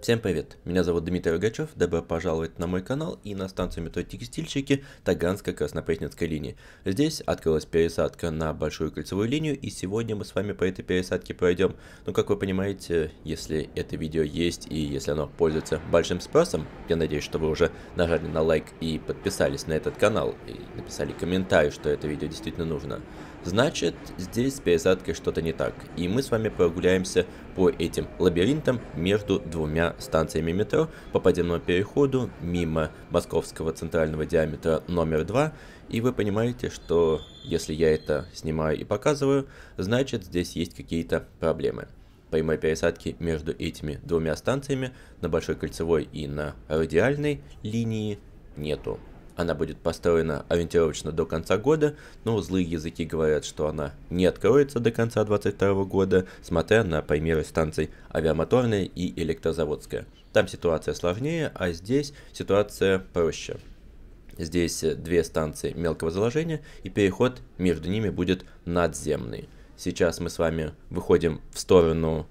Всем привет, меня зовут Дмитрий Рогачев, добро пожаловать на мой канал и на станцию метро Текстильщики Таганска-Краснопресненской линии. Здесь открылась пересадка на Большую кольцевую линию и сегодня мы с вами по этой пересадке пройдем. Ну как вы понимаете, если это видео есть и если оно пользуется большим спросом, я надеюсь, что вы уже нажали на лайк и подписались на этот канал и написали комментарий, что это видео действительно нужно, Значит, здесь с пересадкой что-то не так. И мы с вами прогуляемся по этим лабиринтам между двумя станциями метро, по подземному переходу мимо московского центрального диаметра номер 2. И вы понимаете, что если я это снимаю и показываю, значит здесь есть какие-то проблемы прямой пересадки между этими двумя станциями на Большой Кольцевой и на Радиальной линии нету. Она будет построена ориентировочно до конца года, но злые языки говорят, что она не откроется до конца 2022 года, смотря на примеры станций авиамоторная и электрозаводская. Там ситуация сложнее, а здесь ситуация проще. Здесь две станции мелкого заложения, и переход между ними будет надземный. Сейчас мы с вами выходим в сторону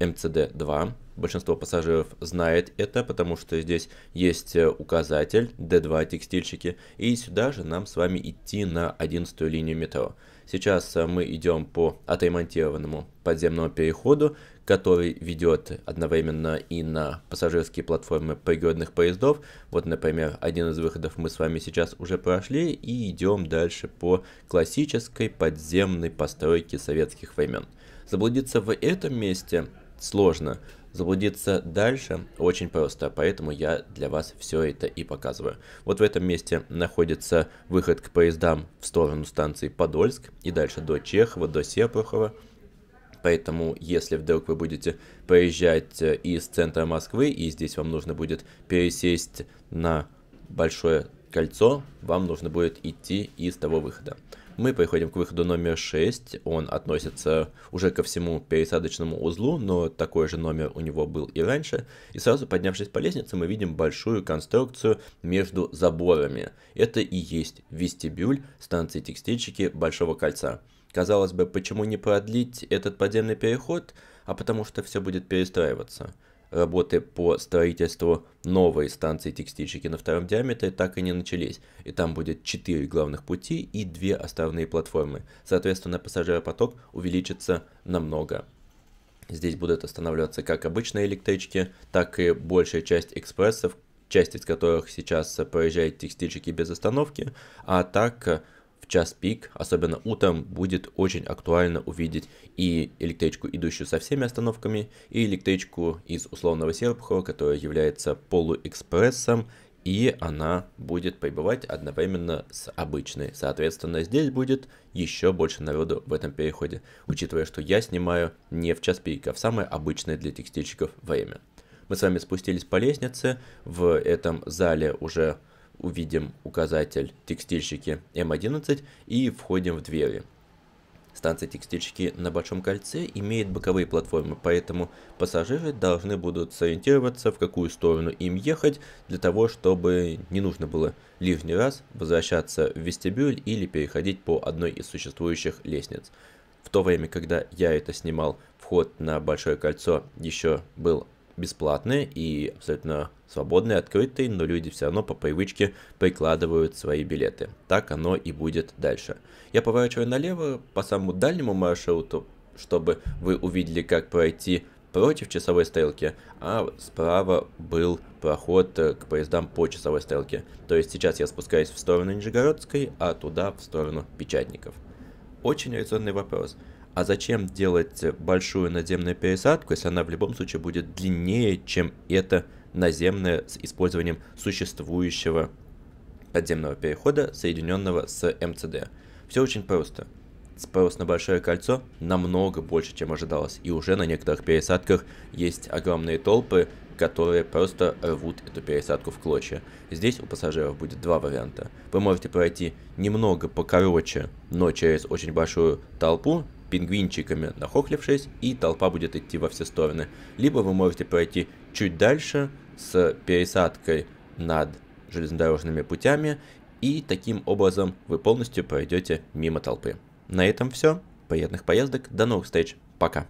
МЦД-2, Большинство пассажиров знает это, потому что здесь есть э, указатель D2 текстильщики, и сюда же нам с вами идти на 11 линию метро. Сейчас э, мы идем по отремонтированному подземному переходу, который ведет одновременно и на пассажирские платформы пригодных поездов. Вот, например, один из выходов мы с вами сейчас уже прошли и идем дальше по классической подземной постройке советских времен. Заблудиться в этом месте сложно. Заблудиться дальше очень просто, поэтому я для вас все это и показываю. Вот в этом месте находится выход к поездам в сторону станции Подольск и дальше до Чехова, до Сепухова. Поэтому, если вдруг вы будете проезжать э, из центра Москвы, и здесь вам нужно будет пересесть на Большое кольцо, вам нужно будет идти из того выхода. Мы переходим к выходу номер 6. Он относится уже ко всему пересадочному узлу, но такой же номер у него был и раньше. И сразу поднявшись по лестнице, мы видим большую конструкцию между заборами. Это и есть вестибюль станции текстильщики Большого кольца. Казалось бы, почему не продлить этот подземный переход, а потому что все будет перестраиваться работы по строительству новой станции текстильщики на втором диаметре так и не начались, и там будет 4 главных пути и 2 основные платформы. Соответственно, пассажиропоток увеличится намного. Здесь будут останавливаться как обычные электрички, так и большая часть экспрессов, часть из которых сейчас проезжает текстильщики без остановки, а так час пик, особенно утром, будет очень актуально увидеть и электричку, идущую со всеми остановками, и электричку из условного Серпухова, которая является полуэкспрессом, и она будет пребывать одновременно с обычной. Соответственно, здесь будет еще больше народу в этом переходе, учитывая, что я снимаю не в час пика, а в самое обычное для текстильщиков время. Мы с вами спустились по лестнице, в этом зале уже увидим указатель текстильщики М11 и входим в двери. Станция текстильщики на Большом кольце имеет боковые платформы, поэтому пассажиры должны будут сориентироваться, в какую сторону им ехать, для того, чтобы не нужно было лишний раз возвращаться в вестибюль или переходить по одной из существующих лестниц. В то время, когда я это снимал, вход на Большое кольцо еще был бесплатные и абсолютно свободные, открытые, но люди все равно по привычке прикладывают свои билеты. Так оно и будет дальше. Я поворачиваю налево по самому дальнему маршруту, чтобы вы увидели, как пройти против часовой стрелки, а справа был проход э, к поездам по часовой стрелке. То есть сейчас я спускаюсь в сторону Нижегородской, а туда в сторону Печатников. Очень резонный вопрос. А зачем делать большую наземную пересадку, если она в любом случае будет длиннее, чем это наземная с использованием существующего подземного перехода, соединенного с МЦД? Все очень просто. Спрос на Большое кольцо намного больше, чем ожидалось, и уже на некоторых пересадках есть огромные толпы, которые просто рвут эту пересадку в клочья. Здесь у пассажиров будет два варианта. Вы можете пройти немного покороче, но через очень большую толпу, пингвинчиками, нахохлившись, и толпа будет идти во все стороны. Либо вы можете пройти чуть дальше с пересадкой над железнодорожными путями, и таким образом вы полностью пройдете мимо толпы. На этом все. Приятных поездок. До новых встреч. Пока.